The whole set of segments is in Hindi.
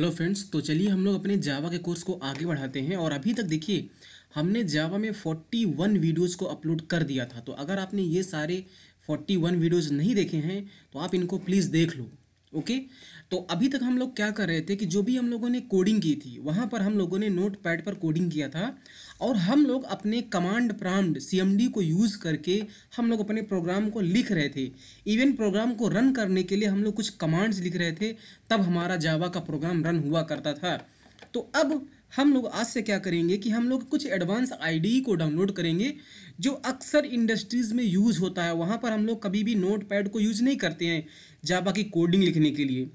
हेलो फ्रेंड्स तो चलिए हम लोग अपने जावा के कोर्स को आगे बढ़ाते हैं और अभी तक देखिए हमने जावा में 41 वीडियोस को अपलोड कर दिया था तो अगर आपने ये सारे 41 वीडियोस नहीं देखे हैं तो आप इनको प्लीज़ देख लो ओके तो अभी तक हम लोग क्या कर रहे थे कि जो भी हम लोगों ने कोडिंग की थी वहाँ पर हम लोगों ने नोट पैड पर कोडिंग किया था और हम लोग अपने कमांड प्राम्ड सी को यूज़ करके हम लोग अपने प्रोग्राम को लिख रहे थे इवन प्रोग्राम को रन करने के लिए हम लोग कुछ कमांड्स लिख रहे थे तब हमारा जावा का प्रोग्राम रन हुआ करता था तो अब हम लोग आज से क्या करेंगे कि हम लोग कुछ एडवांस आई को डाउनलोड करेंगे जो अक्सर इंडस्ट्रीज़ में यूज़ होता है वहाँ पर हम लोग कभी भी नोट पैड को यूज़ नहीं करते हैं जाबा की कोडिंग लिखने के लिए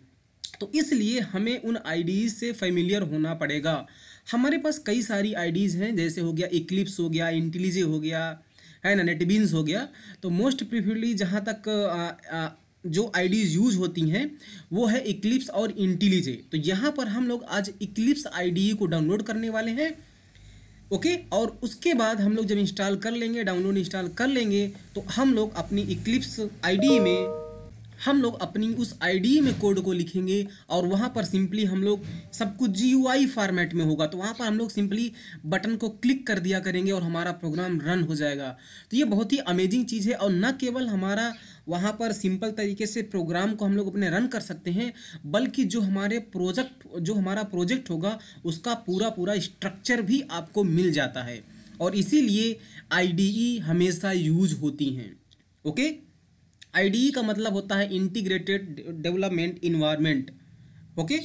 तो इसलिए हमें उन आई से फेमिलियर होना पड़ेगा हमारे पास कई सारी आई हैं जैसे हो गया इक्लिप्स हो गया इंटेलिजे हो गया है ना नेटबीन्स हो गया तो मोस्ट प्रिफरली जहाँ तक जो आईडीज यूज होती हैं वो है इक्लिप्स और इंटेलीजे तो यहाँ पर हम लोग आज इक्लिप्स आईडी को डाउनलोड करने वाले हैं ओके और उसके बाद हम लोग जब इंस्टॉल कर लेंगे डाउनलोड इंस्टॉल कर लेंगे तो हम लोग अपनी इक्लिप्स आईडी में हम लोग अपनी उस आई में कोड को लिखेंगे और वहाँ पर सिंपली हम लोग सब कुछ जी फॉर्मेट में होगा तो वहाँ पर हम लोग सिंपली बटन को क्लिक कर दिया करेंगे और हमारा प्रोग्राम रन हो जाएगा तो ये बहुत ही अमेजिंग चीज़ है और न केवल हमारा वहाँ पर सिंपल तरीके से प्रोग्राम को हम लोग अपने रन कर सकते हैं बल्कि जो हमारे प्रोजेक्ट जो हमारा प्रोजेक्ट होगा उसका पूरा पूरा स्ट्रक्चर भी आपको मिल जाता है और इसीलिए आई e हमेशा यूज होती हैं ओके आईडीई का मतलब होता है integrated development environment okay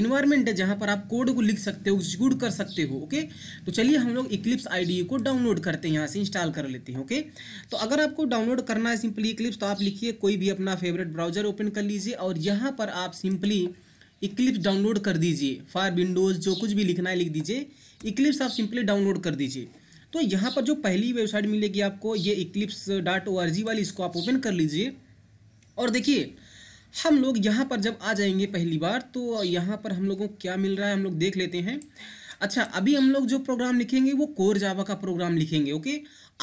environment है जहाँ पर आप कोड को लिख सकते हो एग्जीक्यूट कर सकते हो ओके तो चलिए हम लोग इक्लिप्स आईडीई को डाउनलोड करते हैं यहाँ से इंस्टॉल कर लेते हैं ओके तो अगर आपको डाउनलोड करना है सिंपली इक्लिप्स तो आप लिखिए कोई भी अपना फेवरेट ब्राउजर ओपन कर लीजिए और यहाँ पर आप सिंपली इक्लिप्स डाउनलोड कर दीजिए फायर विंडोज़ जो कुछ भी लिखना है लिख दीजिए इक्लिप्स आप सिंपली डाउनलोड कर दीजिए तो यहाँ पर जो पहली वेबसाइट मिलेगी आपको ये Eclipse dot O R G वाली इसको आप ओपन कर लीजिए और देखिए हम लोग यहाँ पर जब आ जाएंगे पहली बार तो यहाँ पर हम लोगों को क्या मिल रहा है हम लोग देख लेते हैं अच्छा अभी हम लोग जो प्रोग्राम लिखेंगे वो कोर जावा का प्रोग्राम लिखेंगे ओके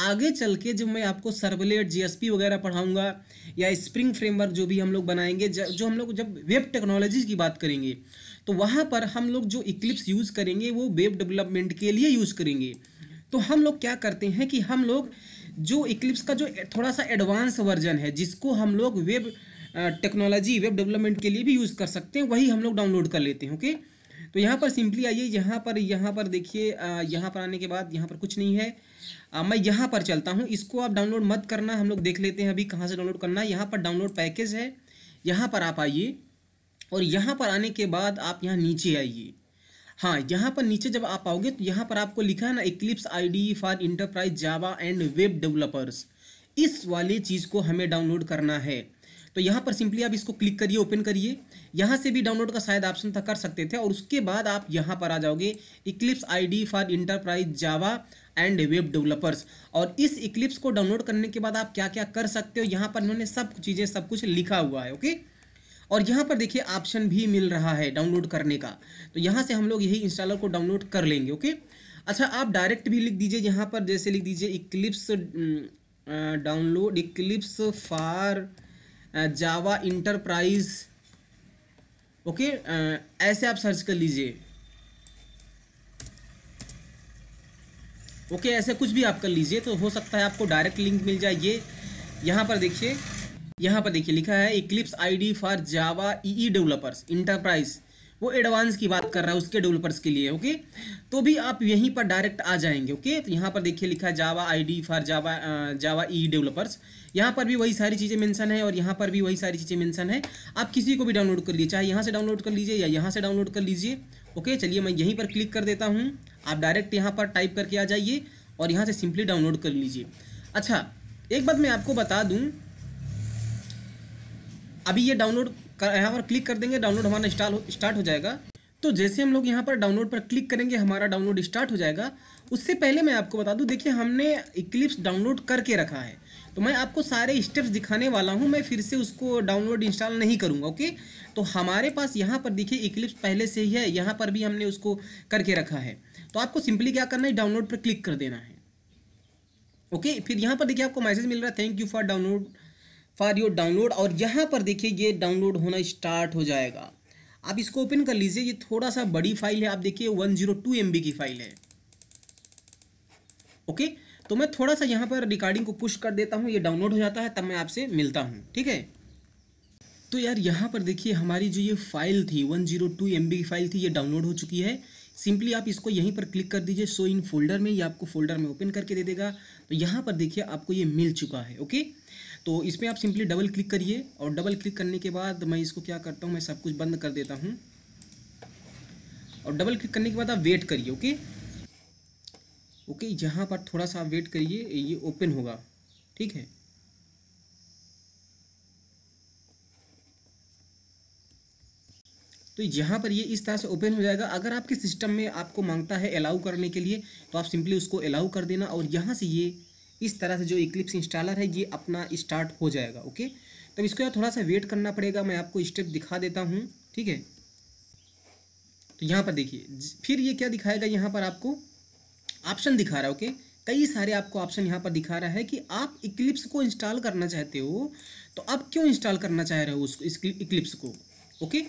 आगे चल के जब मैं आपको सर्वलेट जीएसपी वगैरह पढ़ाऊंगा या स्प्रिंग फ्रेमवर्क जो भी हम लोग बनाएंगे जो हम लोग जब वेब टेक्नोलॉजी की बात करेंगे तो वहाँ पर हम लोग जो इक्लिप्स यूज़ करेंगे वो वेब डेवलपमेंट के लिए यूज़ करेंगे तो हम लोग क्या करते हैं कि हम लोग जो इक्लिप्स का जो थोड़ा सा एडवांस वर्जन है जिसको हम लोग वेब टेक्नोलॉजी वेब डेवलपमेंट के लिए भी यूज़ कर सकते हैं वही हम लोग डाउनलोड कर लेते हैं ओके तो यहाँ पर सिंपली आइए यहाँ पर यहाँ पर देखिए यहाँ पर आने के बाद यहाँ पर कुछ नहीं है आ, मैं यहाँ पर चलता हूँ इसको आप डाउनलोड मत करना हम लोग देख लेते हैं अभी कहाँ से डाउनलोड करना है यहाँ पर डाउनलोड पैकेज है यहाँ पर आप आइए और यहाँ पर आने के बाद आप यहाँ नीचे आइए हाँ यहाँ पर नीचे जब आप आओगे तो यहाँ पर आपको लिखा है ना Eclipse IDE for enterprise Java and web developers इस वाले चीज़ को हमें डाउनलोड करना है तो यहाँ पर सिंपली आप इसको क्लिक करिए ओपन करिए यहाँ से भी डाउनलोड का शायद ऑप्शन था कर सकते थे और उसके बाद आप यहाँ पर आ जाओगे Eclipse IDE for enterprise Java and web developers और इस इक्लिप्स को डाउनलोड करने के बाद आप क्या क्या कर सकते हो यहाँ पर इन्होंने सब चीज़ें सब कुछ लिखा हुआ है ओके और यहाँ पर देखिए ऑप्शन भी मिल रहा है डाउनलोड करने का तो यहाँ से हम लोग यही इंस्टॉलर को डाउनलोड कर लेंगे ओके अच्छा आप डायरेक्ट भी लिख दीजिए यहाँ पर जैसे लिख दीजिए Eclipse download Eclipse for Java enterprise okay ऐसे आप सर्च कर लीजिए ओके ऐसे कुछ भी आप कर लीजिए तो हो सकता है आपको डायरेक्ट लिंक मिल जाए ये यहाँ पर देखिए यहाँ पर देखिए लिखा है Eclipse IDE for Java E developers enterprise वो एडवांस की बात कर रहा है उसके डेवलपर्स के लिए ओके तो भी आप यहीं पर डायरेक्ट आ जाएंगे ओके तो यहाँ पर देखिए लिखा है Java IDE for Java Java E developers यहाँ पर भी वही सारी चीज़ें मेंशन है और यहाँ पर भी वही सारी चीज़ें मेंशन है आप किसी को भी डाउनलोड कर लीजिए चाहे यहाँ से डाउनलोड कर लीजिए या यहाँ से डाउनलोड कर लीजिए ओके चलिए मैं यहीं पर क्लिक कर देता हूँ आप डायरेक्ट यहाँ पर टाइप करके आ जाइए और यहाँ से सिंपली डाउनलोड कर लीजिए अच्छा एक बात मैं आपको बता दूँ अभी ये डाउनलोड यहाँ पर क्लिक कर देंगे डाउनलोड हमारा इंस्टॉल हो स्टार्ट हो जाएगा तो जैसे हम लोग यहाँ पर डाउनलोड पर क्लिक करेंगे हमारा डाउनलोड स्टार्ट हो जाएगा उससे पहले मैं आपको बता दूँ देखिए हमने इक्लिप्स डाउनलोड करके रखा है तो मैं आपको सारे स्टेप्स दिखाने वाला हूँ मैं फिर से उसको डाउनलोड इंस्टॉल नहीं करूँगा ओके तो हमारे पास यहाँ पर देखिए इक्लिप्स पहले से ही है यहाँ पर भी हमने उसको करके रखा है तो आपको सिंपली क्या करना है डाउनलोड पर क्लिक कर देना है ओके फिर यहाँ पर देखिए आपको मैसेज मिल रहा है thank you for download for your download और यहाँ पर देखिए ये डाउनलोड होना स्टार्ट हो जाएगा आप इसको ओपन कर लीजिए ये थोड़ा सा बड़ी फाइल है आप देखिए one zero two M B की फाइल है ओके तो मैं थोड़ा सा यहाँ पर रिकॉर्डिंग को पुश कर देता हूँ ये डाउनलोड हो जाता है तब मैं आपसे मिलता हूँ ठीक है तो यार यहाँ पर देखिए हमारी जो ये फाइल थी one zero two M B की फाइल थी ये डाउनलोड हो चुकी है सिंपली आप इसको यहीं पर क्लिक कर दीजिए सो इन फोल्डर में ये आपको फोल्डर में ओपन करके दे देगा तो यहाँ पर देखिए आपको ये मिल चुका है ओके तो इस पर आप सिंपली डबल क्लिक करिए और डबल क्लिक करने के बाद मैं इसको क्या करता हूँ मैं सब कुछ बंद कर देता हूँ और डबल क्लिक करने के बाद आप वेट करिए ओके ओके यहाँ पर थोड़ा सा आप वेट करिए ये ओपन होगा ठीक है तो यहाँ पर ये इस तरह से ओपन हो जाएगा अगर आपके सिस्टम में आपको मांगता है अलाउ करने के लिए तो आप सिंपली उसको अलाउ कर देना और यहाँ से ये इस तरह से जो इक्लिप्स इंस्टॉलर है ये अपना स्टार्ट हो जाएगा ओके तब इसको यार थोड़ा सा वेट करना पड़ेगा मैं आपको स्टेप दिखा देता हूँ ठीक है तो यहाँ पर देखिए फिर ये क्या दिखाएगा यहाँ पर आपको ऑप्शन दिखा रहा है ओके कई सारे आपको ऑप्शन यहाँ पर दिखा रहा है कि आप इक्लिप्स को इंस्टॉल करना चाहते हो तो आप क्यों इंस्टॉल करना चाह रहे हो उसको इक्लिप्स को ओके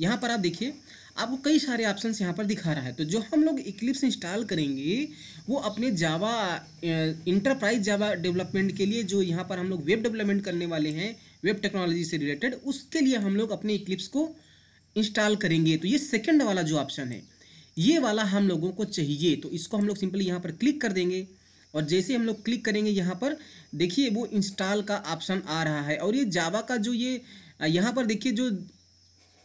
यहाँ पर आप देखिए आपको कई सारे ऑप्शन यहाँ पर दिखा रहा है तो जो हम लोग इक्लिप्स इंस्टॉल करेंगे वो अपने जावा इंटरप्राइज जावा डेवलपमेंट के लिए जो यहाँ पर हम लोग वेब डेवलपमेंट करने वाले हैं वेब टेक्नोलॉजी से रिलेटेड उसके लिए हम लोग अपने इक्लिप्स को इंस्टॉल करेंगे तो ये सेकेंड वाला जो ऑप्शन है ये वाला हम लोगों को चाहिए तो इसको हम लोग सिंपली यहाँ पर क्लिक कर देंगे और जैसे हम लोग क्लिक करेंगे यहाँ पर देखिए वो इंस्टॉल का ऑप्शन आ रहा है और ये जावा का जो ये यहाँ पर देखिए जो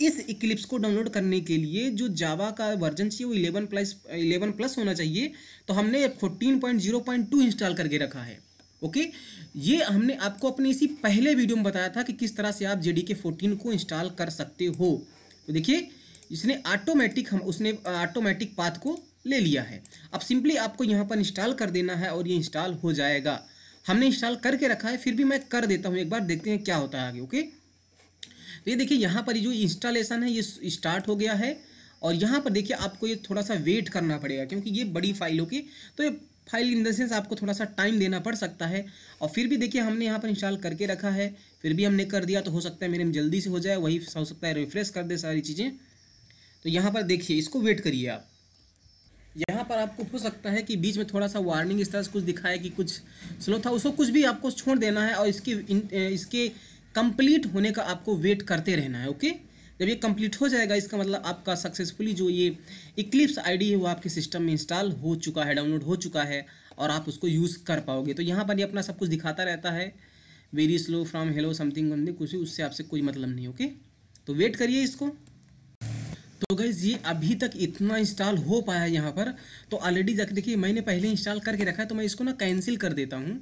इस इक्लिप्स को डाउनलोड करने के लिए जो जावा का वर्जन चाहिए वो इलेवन प्लस इलेवन प्लस होना चाहिए तो हमने fourteen point zero point two install करके रखा है ओके ये हमने आपको अपने इसी पहले वीडियो में बताया था कि किस तरह से आप जे डी के फोर्टीन को इंस्टॉल कर सकते हो तो देखिए इसने ऑटोमेटिक हम उसने ऑटोमेटिक पाथ को ले लिया है अब सिंपली आपको यहाँ पर इंस्टॉल कर देना है और ये इंस्टॉल हो जाएगा हमने इंस्टॉल करके रखा है फिर भी मैं कर देता हूँ एक बार देखते हैं क्या होता है आगे ओके तो ये देखिए यहाँ पर जो इंस्टॉलेशन है ये स्टार्ट हो गया है और यहाँ पर देखिए आपको ये थोड़ा सा वेट करना पड़ेगा क्योंकि ये बड़ी फाइल होगी तो ये फाइल इन द सेंस आपको थोड़ा सा टाइम देना पड़ सकता है और फिर भी देखिए हमने यहाँ पर इंस्टॉल करके रखा है फिर भी हमने कर दिया तो हो सकता है मेरे में जल्दी से हो जाए वही हो सकता है रिफ्रेश कर दे सारी चीज़ें तो यहाँ पर देखिए इसको वेट करिए आप यहाँ पर आपको हो सकता है कि बीच में थोड़ा सा वार्निंग इस तरह से कुछ दिखाया कि कुछ स्लो था उसको कुछ भी आपको छोड़ देना है और इसकी इन, इसके कंप्लीट होने का आपको वेट करते रहना है ओके जब ये कंप्लीट हो जाएगा इसका मतलब आपका सक्सेसफुली जो ये इक्लिप्स आईडी है वो आपके सिस्टम में इंस्टॉल हो चुका है डाउनलोड हो चुका है और आप उसको यूज़ कर पाओगे तो यहाँ पर ये अपना सब कुछ दिखाता रहता है very slow from hello something कुछ उससे आपसे कोई मतलब नहीं ओके तो वेट करिए इसको तो गैज़ ये अभी तक इतना इंस्टॉल हो पाया है यहाँ पर तो ऑलरेडी देखिए मैंने पहले इंस्टॉल करके रखा है तो मैं इसको ना कैंसिल कर देता हूँ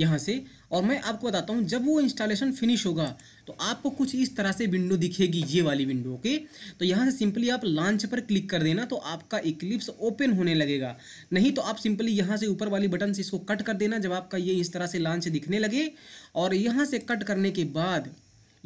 यहाँ से और मैं आपको बताता हूँ जब वो इंस्टॉलेशन फिनिश होगा तो आपको कुछ इस तरह से विंडो दिखेगी ये वाली विंडो ओके तो यहाँ से सिंपली आप लॉन्च पर क्लिक कर देना तो आपका इक्लिप्स ओपन होने लगेगा नहीं तो आप सिंपली यहाँ से ऊपर वाली बटन से इसको कट कर देना जब आपका ये इस तरह से लॉन्च दिखने लगे और यहाँ से कट करने के बाद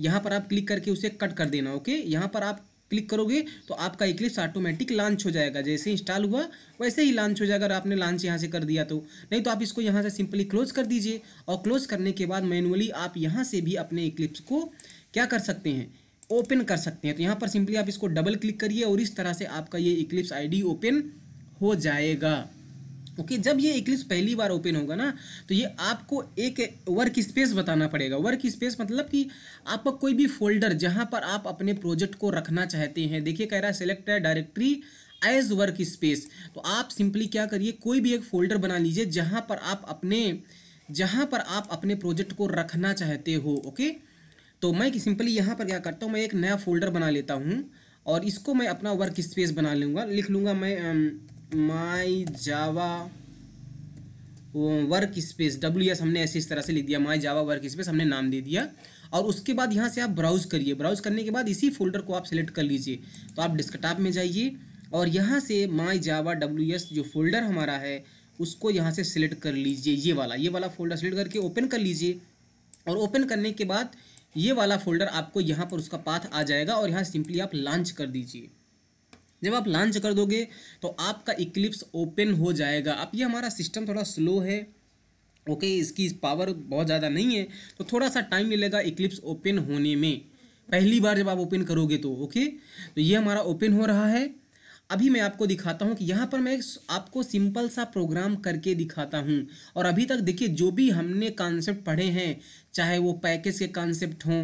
यहाँ पर आप क्लिक करके उसे कट कर देना ओके यहाँ पर आप क्लिक करोगे तो आपका इक्लिप्स ऑटोमेटिक लॉन्च हो जाएगा जैसे इंस्टॉल हुआ वैसे ही लॉन्च हो जाएगा अगर आपने लॉन्च यहाँ से कर दिया तो नहीं तो आप इसको यहाँ से सिंपली क्लोज कर दीजिए और क्लोज करने के बाद मैनुअली आप यहाँ से भी अपने इक्लिप्स को क्या कर सकते हैं ओपन कर सकते हैं तो यहाँ पर सिंपली आप इसको डबल क्लिक करिए और इस तरह से आपका ये इक्लिप्स आई ओपन हो जाएगा ओके okay, जब ये इक्लिप्स पहली बार ओपन होगा ना तो ये आपको एक वर्क स्पेस बताना पड़ेगा वर्क स्पेस मतलब कि आपका कोई भी फोल्डर जहाँ पर आप अपने प्रोजेक्ट को रखना चाहते हैं देखिए कह रहा है सेलेक्ट है डायरेक्टरी एज वर्क स्पेस तो आप सिंपली क्या करिए कोई भी एक फोल्डर बना लीजिए जहाँ पर आप अपने जहाँ पर आप अपने प्रोजेक्ट को रखना चाहते हो ओके okay? तो मैं सिंपली यहाँ पर क्या करता हूँ मैं एक नया फोल्डर बना लेता हूँ और इसको मैं अपना वर्क स्पेस बना लूँगा लिख लूँगा मैं my Java workspace W S हमने ऐसे इस तरह से लिख दिया माई जावा वर्क स्पेस हमने नाम दे दिया और उसके बाद यहाँ से आप ब्राउज़ करिए ब्राउज़ करने के बाद इसी फोल्डर को आप सेलेक्ट कर लीजिए तो आप डिस्कटॉप में जाइए और यहाँ से माई जावा डब्ल्यू एस जो फोल्डर हमारा है उसको यहाँ से सिलेक्ट कर लीजिए ये वाला ये वाला फोल्डर सेलेक्ट करके ओपन कर लीजिए और ओपन करने के बाद ये वाला फोल्डर आपको यहाँ पर उसका पाथ आ जाएगा और यहाँ सिंपली आप लॉन्च कर दीजिए जब आप लॉन्च कर दोगे तो आपका इक्लिप्स ओपन हो जाएगा अब ये हमारा सिस्टम थोड़ा स्लो है ओके इसकी पावर बहुत ज़्यादा नहीं है तो थोड़ा सा टाइम मिलेगा इक्लिप्स ओपन होने में पहली बार जब आप ओपन करोगे तो ओके तो ये हमारा ओपन हो रहा है अभी मैं आपको दिखाता हूँ कि यहाँ पर मैं आपको सिंपल सा प्रोग्राम करके दिखाता हूँ और अभी तक देखिए जो भी हमने कॉन्सेप्ट पढ़े हैं चाहे वो पैकेज के कॉन्सेप्ट हों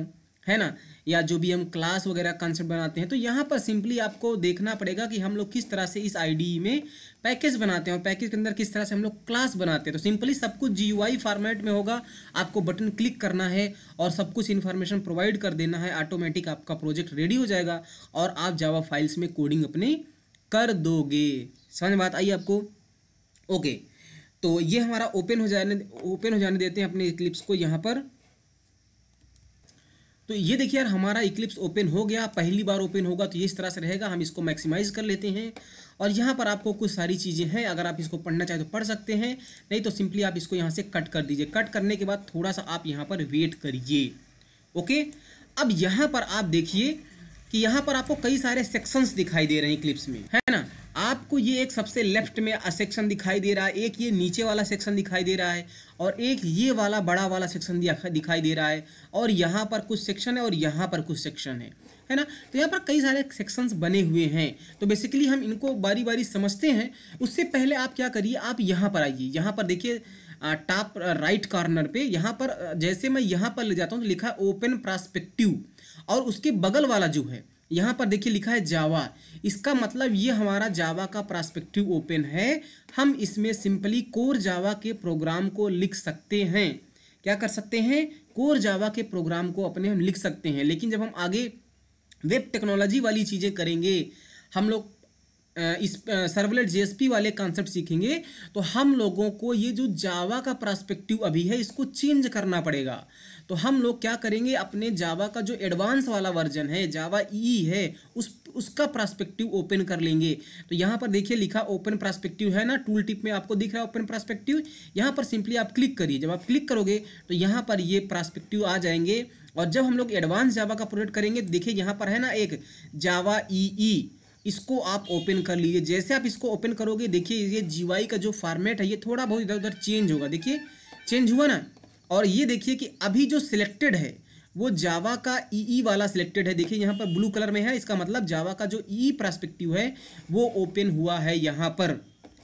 है ना या जो भी हम क्लास वगैरह कंसेप्ट बनाते हैं तो यहाँ पर सिंपली आपको देखना पड़ेगा कि हम लोग किस तरह से इस आई में पैकेज बनाते हैं और पैकेज के अंदर किस तरह से हम लोग क्लास बनाते हैं तो सिंपली सब कुछ जी फॉर्मेट में होगा आपको बटन क्लिक करना है और सब कुछ इन्फॉर्मेशन प्रोवाइड कर देना है ऑटोमेटिक आपका प्रोजेक्ट रेडी हो जाएगा और आप जावा फाइल्स में कोडिंग अपने कर दोगे समझ में बात आई आपको ओके तो ये हमारा ओपन हो जाने ओपन हो जाने देते हैं अपने क्लिप्स को यहाँ पर तो ये देखिए यार हमारा इक्लिप्स ओपन हो गया पहली बार ओपन होगा तो ये इस तरह से रहेगा हम इसको मैक्सिमाइज कर लेते हैं और यहाँ पर आपको कुछ सारी चीज़ें हैं अगर आप इसको पढ़ना चाहें तो पढ़ सकते हैं नहीं तो सिंपली आप इसको यहाँ से कट कर दीजिए कट करने के बाद थोड़ा सा आप यहाँ पर वेट करिए ओके अब यहाँ पर आप देखिए कि यहाँ पर आपको कई सारे सेक्शंस दिखाई दे रहे हैं क्लिप्स में है ना आपको ये एक सबसे लेफ्ट में सेक्शन दिखाई दे रहा है एक ये नीचे वाला सेक्शन दिखाई दे रहा है और एक ये वाला बड़ा वाला सेक्शन दिखाई दे रहा है और यहाँ पर कुछ सेक्शन है और यहाँ पर कुछ सेक्शन है है ना तो यहाँ पर कई सारे सेक्शंस बने हुए हैं तो बेसिकली हम इनको बारी बारी समझते हैं उससे पहले आप क्या करिए आप यहाँ पर आइए यहाँ पर देखिए टॉप राइट कॉर्नर पे यहाँ पर जैसे मैं यहाँ पर ले जाता हूँ तो लिखा ओपन प्रास्पेक्टिव और उसके बगल वाला जो है यहाँ पर देखिए लिखा है जावा इसका मतलब ये हमारा जावा का प्रास्पेक्टिव ओपन है हम इसमें सिंपली कोर जावा के प्रोग्राम को लिख सकते हैं क्या कर सकते हैं कोर जावा के प्रोग्राम को अपने हम लिख सकते हैं लेकिन जब हम आगे वेब टेक्नोलॉजी वाली चीज़ें करेंगे हम लोग इस सर्वलेट जेएसपी वाले कॉन्सेप्ट सीखेंगे तो हम लोगों को ये जो जावा का प्रास्पेक्टिव अभी है इसको चेंज करना पड़ेगा तो हम लोग क्या करेंगे अपने जावा का जो एडवांस वाला वर्जन है जावा ई e है उस उसका प्रास्पेक्टिव ओपन कर लेंगे तो यहाँ पर देखिए लिखा ओपन प्रास्पेक्टिव है ना टूल टिप में आपको दिख रहा है ओपन प्रास्पेक्टिव यहाँ पर सिंपली आप क्लिक करिए जब आप क्लिक करोगे तो यहाँ पर ये प्रास्पेक्टिव आ जाएंगे और जब हम लोग एडवांस जावा का प्रोजेक्ट करेंगे देखिए यहाँ पर है ना एक जावा ई ई इसको आप ओपन कर लीजिए जैसे आप इसको ओपन करोगे देखिए ये जीवाई का जो फॉर्मेट है ये थोड़ा बहुत इधर उधर चेंज होगा देखिए चेंज हुआ ना और ये देखिए कि अभी जो सिलेक्टेड है वो जावा का ई e ई e वाला सिलेक्टेड है देखिए यहाँ पर ब्लू कलर में है इसका मतलब जावा का जो ई e प्रस्पेक्टिव है वो ओपन हुआ है यहाँ पर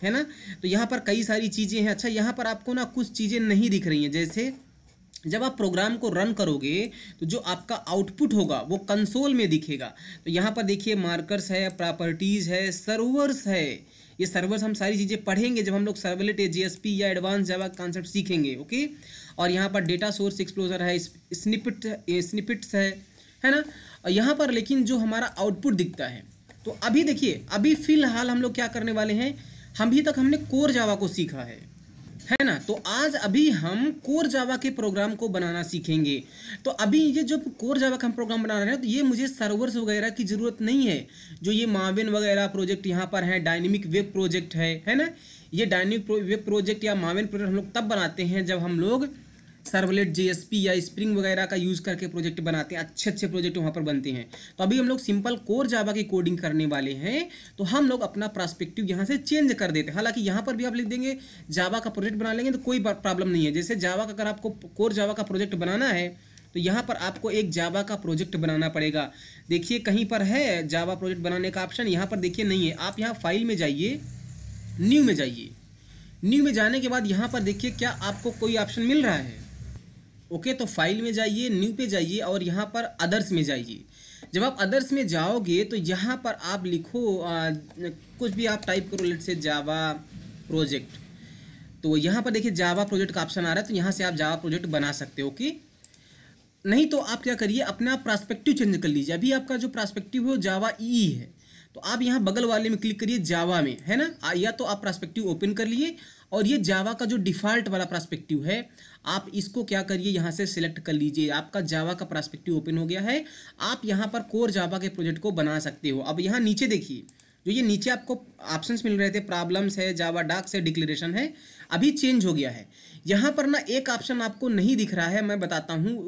है ना तो यहाँ पर कई सारी चीज़ें हैं अच्छा यहाँ पर आपको ना कुछ चीज़ें नहीं दिख रही हैं जैसे जब आप प्रोग्राम को रन करोगे तो जो आपका आउटपुट होगा वो कंसोल में दिखेगा तो यहाँ पर देखिए मार्कर्स है प्रॉपर्टीज़ है सर्वर्स है ये सर्वर्स हम सारी चीज़ें पढ़ेंगे जब हम लोग सर्वलेट जीएसपी या एडवांस जावा कॉन्सेप्ट सीखेंगे ओके और यहाँ पर डेटा सोर्स एक्सप्लोजर है स्निपिट स्निपिट्स है है ना और यहाँ पर लेकिन जो हमारा आउटपुट दिखता है तो अभी देखिए अभी फ़िलहाल हम लोग क्या करने वाले हैं हम भी तक हमने कोर जावा को सीखा है है ना तो आज अभी हम कोर जावा के प्रोग्राम को बनाना सीखेंगे तो अभी ये जो कोर जावा का हम प्रोग्राम बना रहे हैं तो ये मुझे सर्वर्स वगैरह की ज़रूरत नहीं है जो ये माविन वगैरह प्रोजेक्ट यहाँ पर हैं डायनेमिक वेब प्रोजेक्ट है है ना ये डायनेमिक वेब प्रोजेक्ट या माविन प्रोजेक्ट हम लोग तब बनाते हैं जब हम लोग सर्वलेट जेएसपी या स्प्रिंग वगैरह का यूज़ करके प्रोजेक्ट बनाते हैं अच्छे अच्छे प्रोजेक्ट वहाँ पर बनते हैं तो अभी हम लोग सिंपल कोर जावा की कोडिंग करने वाले हैं तो हम लोग अपना प्रस्पेक्टिव यहाँ से चेंज कर देते हैं हालांकि यहाँ पर भी आप लिख देंगे जावा का प्रोजेक्ट बना लेंगे तो कोई प्रॉब्लम नहीं है जैसे जावा का अगर आपको कोर जावा का प्रोजेक्ट बनाना है तो यहाँ पर आपको एक जावा का प्रोजेक्ट बनाना पड़ेगा देखिए कहीं पर है जावा प्रोजेक्ट बनाने का ऑप्शन यहाँ पर देखिए नहीं है आप यहाँ फाइल में जाइए न्यू में जाइए न्यू में जाने के बाद यहाँ पर देखिए क्या आपको कोई ऑप्शन मिल रहा है ओके तो फाइल में जाइए न्यू पे जाइए और यहाँ पर अदर्स में जाइए जब आप अदर्स में जाओगे तो यहाँ पर आप लिखो आ, कुछ भी आप टाइप करो लेट से जावा प्रोजेक्ट तो यहाँ पर देखिए जावा प्रोजेक्ट का ऑप्शन आ रहा है तो यहाँ से आप जावा प्रोजेक्ट बना सकते हो ओके नहीं तो आप क्या करिए अपना प्रास्पेक्टिव चेंज कर लीजिए अभी आपका जो प्रास्पेक्टिव है वो जावा ई e है तो आप यहाँ बगल वाले में क्लिक करिए जावा में है ना या तो आप प्रास्पेक्टिव ओपन कर लिए और ये जावा का जो डिफ़ॉल्ट वाला प्रॉस्पेक्टिव है आप इसको क्या करिए यहाँ से सिलेक्ट कर लीजिए आपका जावा का प्रास्पेक्टिव ओपन हो गया है आप यहाँ पर कोर जावा के प्रोजेक्ट को बना सकते हो अब यहाँ नीचे देखिए जो ये नीचे आपको ऑप्शंस मिल रहे थे प्रॉब्लम्स है जावा डाक से डिक्लेरेशन है अभी चेंज हो गया है यहाँ पर ना एक ऑप्शन आपको नहीं दिख रहा है मैं बताता हूँ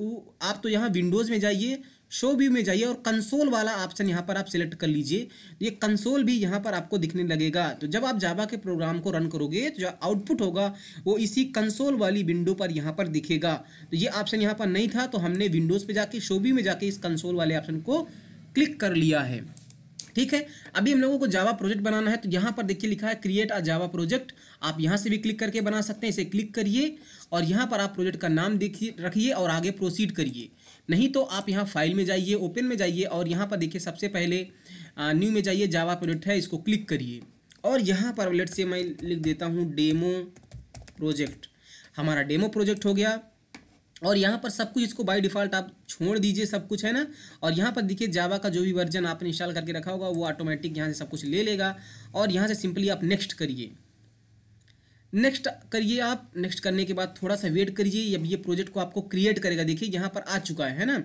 आप तो यहाँ विंडोज़ में जाइए शो व्यू में जाइए और कंसोल वाला ऑप्शन यहाँ पर आप सिलेक्ट कर लीजिए ये कंसोल भी यहाँ पर आपको दिखने लगेगा तो जब आप जावा के प्रोग्राम को रन करोगे तो जो आउटपुट होगा वो इसी कंसोल वाली विंडो पर यहाँ पर दिखेगा तो ये ऑप्शन यहाँ पर नहीं था तो हमने विंडोज़ पे जाके शो व्यू में जाके इस कंसोल वाले ऑप्शन को क्लिक कर लिया है ठीक है अभी हम लोगों को जावा प्रोजेक्ट बनाना है तो यहाँ पर देखिए लिखा है क्रिएट अ जावा प्रोजेक्ट आप यहाँ से भी क्लिक करके बना सकते हैं इसे क्लिक करिए और यहाँ पर आप प्रोजेक्ट का नाम देखिए रखिए और आगे प्रोसीड करिए नहीं तो आप यहाँ फाइल में जाइए ओपन में जाइए और यहाँ पर देखिए सबसे पहले न्यू में जाइए जावा प्रोजेक्ट है इसको क्लिक करिए और यहाँ पर लेट से मैं लिख देता हूँ डेमो प्रोजेक्ट हमारा डेमो प्रोजेक्ट हो गया और यहाँ पर सब कुछ इसको बाई डिफ़ॉल्ट आप छोड़ दीजिए सब कुछ है ना और यहाँ पर देखिए जावा का जो भी वर्जन आपने इंस्टॉल करके रखा होगा वो ऑटोमेटिक यहाँ से सब कुछ ले लेगा और यहाँ से सिंपली आप नेक्स्ट करिए नेक्स्ट करिए आप नेक्स्ट करने के बाद थोड़ा सा वेट करिए अब ये प्रोजेक्ट को आपको क्रिएट करेगा देखिए यहाँ पर आ चुका है, है ना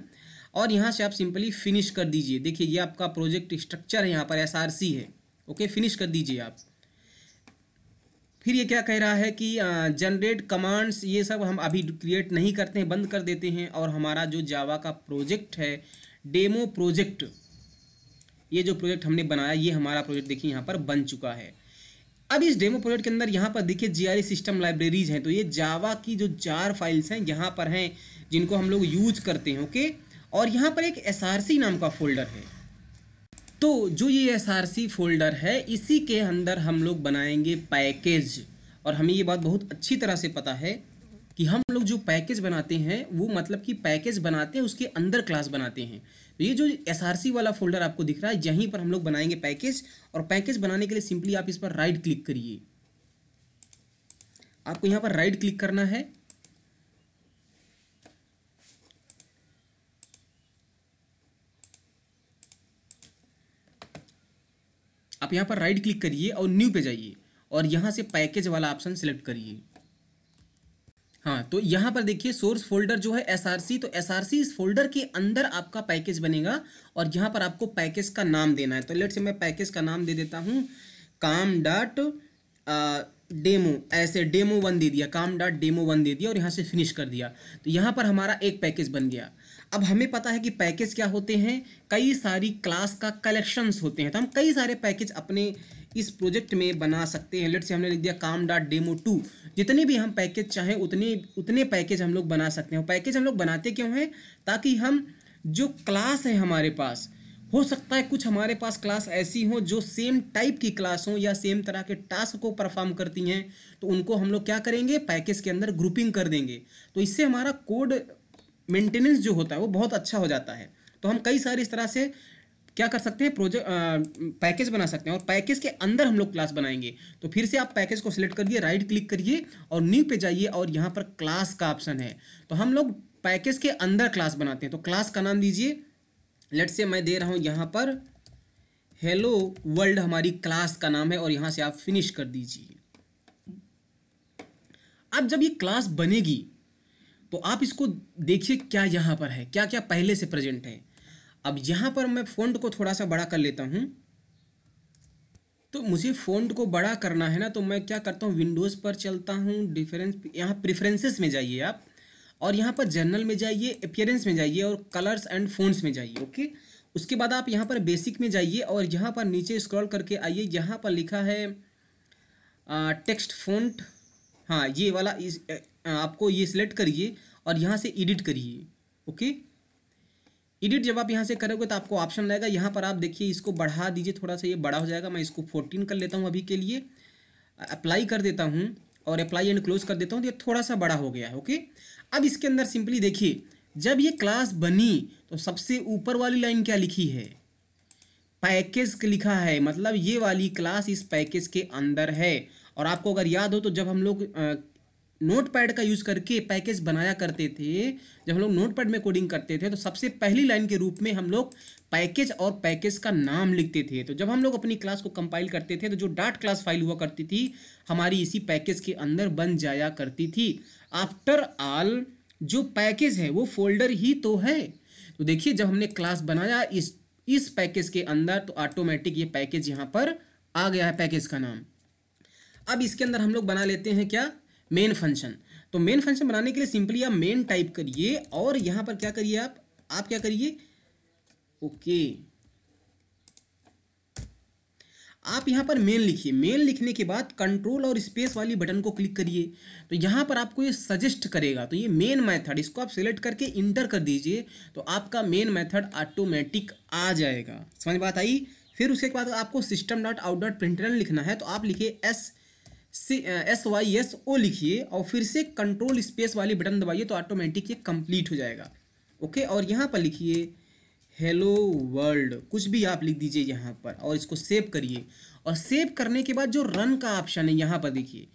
और यहाँ से आप सिंपली फिनिश कर दीजिए देखिए ये आपका प्रोजेक्ट स्ट्रक्चर है यहाँ पर एस है ओके फिनिश कर दीजिए आप फिर ये क्या कह रहा है कि जनरेट कमांड्स ये सब हम अभी क्रिएट नहीं करते हैं बंद कर देते हैं और हमारा जो जावा का प्रोजेक्ट है डेमो प्रोजेक्ट ये जो प्रोजेक्ट हमने बनाया ये हमारा प्रोजेक्ट देखिए यहाँ पर बन चुका है अब इस डेमो प्रोजेक्ट के अंदर यहाँ पर देखिए जी सिस्टम लाइब्रेरीज हैं तो ये जावा की जो चार फाइल्स हैं यहाँ पर हैं जिनको हम लोग यूज करते हैं ओके और यहाँ पर एक एस नाम का फोल्डर है तो जो ये सी फोल्डर है इसी के अंदर हम लोग बनाएंगे पैकेज और हमें ये बात बहुत अच्छी तरह से पता है कि हम लोग जो पैकेज बनाते हैं वो मतलब कि पैकेज बनाते हैं उसके अंदर क्लास बनाते हैं तो ये जो एस वाला फोल्डर आपको दिख रहा है यहीं पर हम लोग बनाएंगे पैकेज और पैकेज बनाने के लिए सिंपली आप इस पर राइट क्लिक करिए आपको यहाँ पर राइट क्लिक करना है आप यहाँ पर राइट क्लिक करिए और न्यू पे जाइए और यहाँ से पैकेज वाला ऑप्शन सिलेक्ट करिए हाँ तो यहाँ पर देखिए सोर्स फोल्डर जो है एस तो एस इस फोल्डर के अंदर आपका पैकेज बनेगा और यहाँ पर आपको पैकेज का नाम देना है तो लेट से मैं पैकेज का नाम दे देता हूँ काम डॉट डेमो ऐसे डेमो वन दे दिया काम डॉट डेमो वन दे दिया और यहाँ से फिनिश कर दिया तो यहाँ पर हमारा एक पैकेज बन गया अब हमें पता है कि पैकेज क्या होते हैं कई सारी क्लास का कलेक्शंस होते हैं तो हम कई सारे पैकेज अपने इस प्रोजेक्ट में बना सकते हैं लेट से हमने लिख दिया काम डॉट डेमो टू जितने भी हम पैकेज चाहें उतने उतने पैकेज हम लोग बना सकते हैं पैकेज हम लोग बनाते क्यों हैं ताकि हम जो क्लास है हमारे पास हो सकता है कुछ हमारे पास क्लास ऐसी हों जो सेम टाइप की क्लास हो या सेम तरह के टास्क को परफॉर्म करती हैं तो उनको हम लोग क्या करेंगे पैकेज के अंदर ग्रुपिंग कर देंगे तो इससे हमारा कोड मेंटेनेंस जो होता है वो बहुत अच्छा हो जाता है तो हम कई सारे इस तरह से क्या कर सकते हैं प्रोजेक्ट पैकेज बना सकते हैं और पैकेज के अंदर हम लोग क्लास बनाएंगे तो फिर से आप पैकेज को सिलेक्ट करिए राइट क्लिक करिए और न्यू पे जाइए और यहाँ पर क्लास का ऑप्शन है तो हम लोग पैकेज के अंदर क्लास बनाते हैं तो क्लास का नाम दीजिए लेट से मैं दे रहा हूँ यहाँ पर हेलो वर्ल्ड हमारी क्लास का नाम है और यहाँ से आप फिनिश कर दीजिए अब जब ये क्लास बनेगी तो आप इसको देखिए क्या यहाँ पर है क्या क्या पहले से प्रेजेंट है अब यहाँ पर मैं फ़ॉन्ट को थोड़ा सा बड़ा कर लेता हूँ तो मुझे फ़ॉन्ट को बड़ा करना है ना तो मैं क्या करता हूँ विंडोज़ पर चलता हूँ डिफरेंस यहाँ प्रेफरेंसेस में जाइए आप और यहाँ पर जनरल में जाइए अपियरेंस में जाइए और कलर्स एंड फोन्स में जाइए ओके उसके बाद आप यहाँ पर बेसिक में जाइए और यहाँ पर नीचे स्क्रॉल करके आइए यहाँ पर लिखा है टेक्स्ट फोन्ट हाँ ये वाला इस, आ, आपको ये सिलेक्ट करिए और यहाँ से एडिट करिए ओके एडिट जब आप यहाँ से करोगे तो आपको ऑप्शन रहेगा यहाँ पर आप देखिए इसको बढ़ा दीजिए थोड़ा सा ये बड़ा हो जाएगा मैं इसको फोर्टीन कर लेता हूँ अभी के लिए अप्लाई कर देता हूँ और अप्लाई एंड क्लोज कर देता हूँ तो ये थोड़ा सा बड़ा हो गया है ओके अब इसके अंदर सिंपली देखिए जब ये क्लास बनी तो सबसे ऊपर वाली लाइन क्या लिखी है पैकेज लिखा है मतलब ये वाली क्लास इस पैकेज के अंदर है और आपको अगर याद हो तो जब हम लोग नोट पैड का यूज़ करके पैकेज बनाया करते थे जब हम लोग नोट पैड में कोडिंग करते थे तो सबसे पहली लाइन के रूप में हम लोग पैकेज और पैकेज का नाम लिखते थे तो जब हम लोग अपनी क्लास को कंपाइल करते थे तो जो डाट क्लास फाइल हुआ करती थी हमारी इसी पैकेज के अंदर बन जाया करती थी आफ्टर ऑल जो पैकेज है वो फोल्डर ही तो है तो देखिए जब हमने क्लास बनाया इस इस पैकेज के अंदर तो ऑटोमेटिक ये पैकेज यहाँ पर आ गया है पैकेज का नाम अब इसके अंदर हम लोग बना लेते हैं क्या मेन फंक्शन तो मेन फंक्शन बनाने के लिए सिंपली आप मेन टाइप करिए और यहाँ पर क्या करिए आप आप क्या करिए ओके आप यहाँ पर मेन लिखिए मेन लिखने के बाद कंट्रोल और स्पेस वाली बटन को क्लिक करिए तो यहाँ पर आपको ये सजेस्ट करेगा तो ये मेन मेथड इसको आप सेलेक्ट करके इंटर कर दीजिए तो आपका मेन मेथड ऑटोमेटिक आ जाएगा समझ बात आई फिर उसके बाद आपको system dot out dot println लिखना है तो आप लिखिए S C S Y S O लिखिए और फिर से कंट्रोल स्पेस वाली बटन दबाइए तो ऑटोमेटिक ये कंप्लीट हो जाएगा ओके और यहाँ पर लिखिए हेलो वर्ल्ड कुछ भी आप लिख दीजिए यहाँ पर और इसको सेव करिए और सेव करने के बाद जो रन का ऑप्शन है यहाँ पर देखिए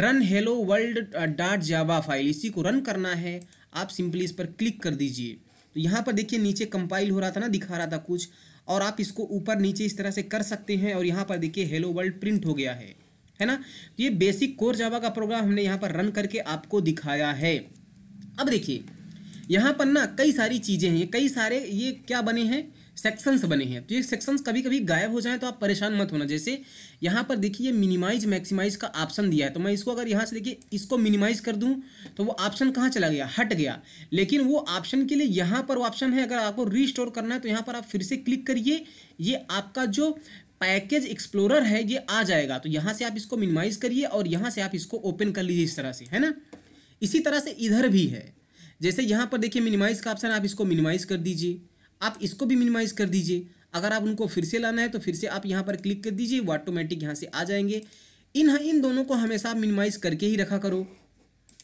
run hello world dot Java file इसी को रन करना है आप सिंपली इस पर क्लिक कर दीजिए तो यहाँ पर देखिए नीचे कंपाइल हो रहा था ना दिखा रहा था कुछ और आप इसको ऊपर नीचे इस तरह से कर सकते हैं और यहाँ पर देखिए हेलो वर्ल्ड प्रिंट हो गया है है ना तो ये बेसिक कोर जावा का प्रोग्राम हमने यहाँ पर रन करके आपको दिखाया है अब देखिए यहाँ पर ना कई सारी चीज़ें हैं कई सारे ये क्या बने हैं सेक्शंस बने हैं तो ये सेक्शंस कभी कभी गायब हो जाए तो आप परेशान मत होना जैसे यहाँ पर देखिए मिनिमाइज मैक्सिमाइज का ऑप्शन दिया है तो मैं इसको अगर यहाँ से देखिए इसको मिनिमाइज कर दूँ तो वो ऑप्शन कहाँ चला गया हट गया लेकिन वो ऑप्शन के लिए यहाँ पर ऑप्शन है अगर आपको रीस्टोर करना है तो यहाँ पर आप फिर से क्लिक करिए ये आपका जो पैकेज एक्सप्लोरर है ये आ जाएगा तो यहाँ से आप इसको मिनिमाइज करिए और यहाँ से आप इसको ओपन कर लीजिए इस तरह से है ना इसी तरह से इधर भी है जैसे यहाँ पर देखिए मिनिमाइज़ का ऑप्शन आप इसको मिनिमाइज़ कर दीजिए आप इसको भी मिनिमाइज़ कर दीजिए अगर आप उनको फिर से लाना है तो फिर से आप यहाँ पर क्लिक कर दीजिए वो ऑटोमेटिक यहाँ से आ जाएंगे इन हाँ, इन दोनों को हमेशा आप मिनिमाइज़ करके ही रखा करो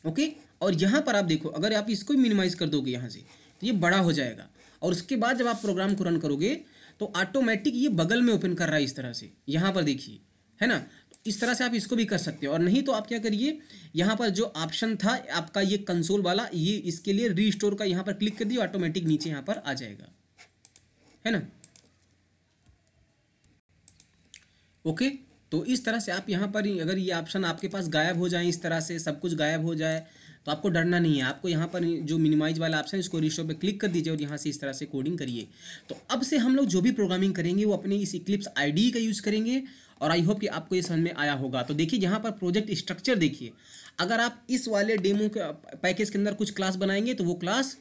ओके और यहाँ पर आप देखो अगर आप इसको मिनिमाइज़ कर दोगे यहाँ से तो ये बड़ा हो जाएगा और उसके बाद जब आप प्रोग्राम को रन करोगे तो ऑटोमेटिक ये बगल में ओपन कर रहा है इस तरह से यहाँ पर देखिए है ना इस तरह से आप इसको भी कर सकते हो और नहीं तो आप क्या करिए यहाँ पर जो ऑप्शन था आपका ये कंसोल वाला ये इसके लिए रीस्टोर का यहाँ पर क्लिक कर दिए ऑटोमेटिक नीचे यहाँ पर आ जाएगा है ना ओके तो इस तरह से आप यहाँ पर अगर ये ऑप्शन आपके पास गायब हो जाए इस तरह से सब कुछ गायब हो जाए तो आपको डरना नहीं है आपको यहाँ पर जो मिनिमाइज वाला ऑप्शन है इसको रिश्तों पे क्लिक कर दीजिए और यहाँ से इस तरह से कोडिंग करिए तो अब से हम लोग जो भी प्रोग्रामिंग करेंगे वो अपने इस इक्लिप्स आईडी का यूज़ करेंगे और आई होप कि आपको ये समझ में आया होगा तो देखिए यहाँ पर प्रोजेक्ट स्ट्रक्चर देखिए अगर आप इस वाले डेमो के पैकेज के अंदर कुछ क्लास बनाएंगे तो वो क्लास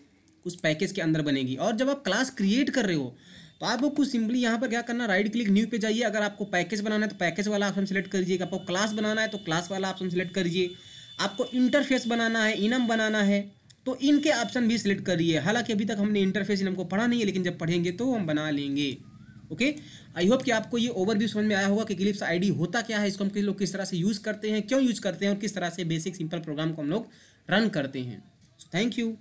उस पैकेज के अंदर बनेगी और जब आप क्लास क्रिएट कर रहे हो तो आपको कुछ सिंपली यहाँ पर क्या करना राइट क्लिक न्यू पे जाइए अगर आपको पैकेज बनाना है तो पैकेज वाला ऑप्शन सेलेक्ट करिए आपको क्लास बनाना है तो क्लास वाला ऑप्शन सेलेक्ट करिए आपको इंटरफेस बनाना है इनम बनाना है तो इनके ऑप्शन भी सिलेक्ट करिए हालांकि अभी तक हमने इंटरफेस इनम को पढ़ा नहीं है लेकिन जब पढ़ेंगे तो हम बना लेंगे ओके आई होप कि आपको ये ओवरव्यू समझ में आया होगा कि गिलिप्स आईडी होता क्या है इसको हम किस लोग किस तरह से यूज़ करते हैं क्यों यूज़ करते हैं और किस तरह से बेसिक सिंपल प्रोग्राम को हम लोग रन करते हैं थैंक यू